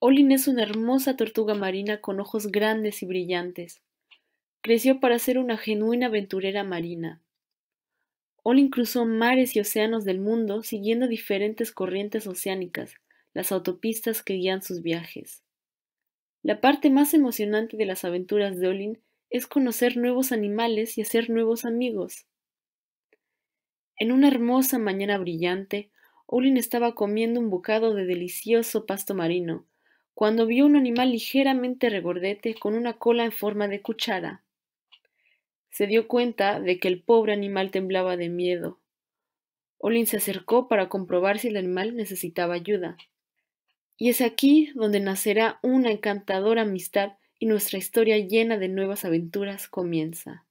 Olin es una hermosa tortuga marina con ojos grandes y brillantes. Creció para ser una genuina aventurera marina. Olin cruzó mares y océanos del mundo siguiendo diferentes corrientes oceánicas, las autopistas que guían sus viajes. La parte más emocionante de las aventuras de Olin es conocer nuevos animales y hacer nuevos amigos. En una hermosa mañana brillante, Olin estaba comiendo un bocado de delicioso pasto marino, cuando vio un animal ligeramente regordete con una cola en forma de cuchara. Se dio cuenta de que el pobre animal temblaba de miedo. Olin se acercó para comprobar si el animal necesitaba ayuda. Y es aquí donde nacerá una encantadora amistad y nuestra historia llena de nuevas aventuras comienza.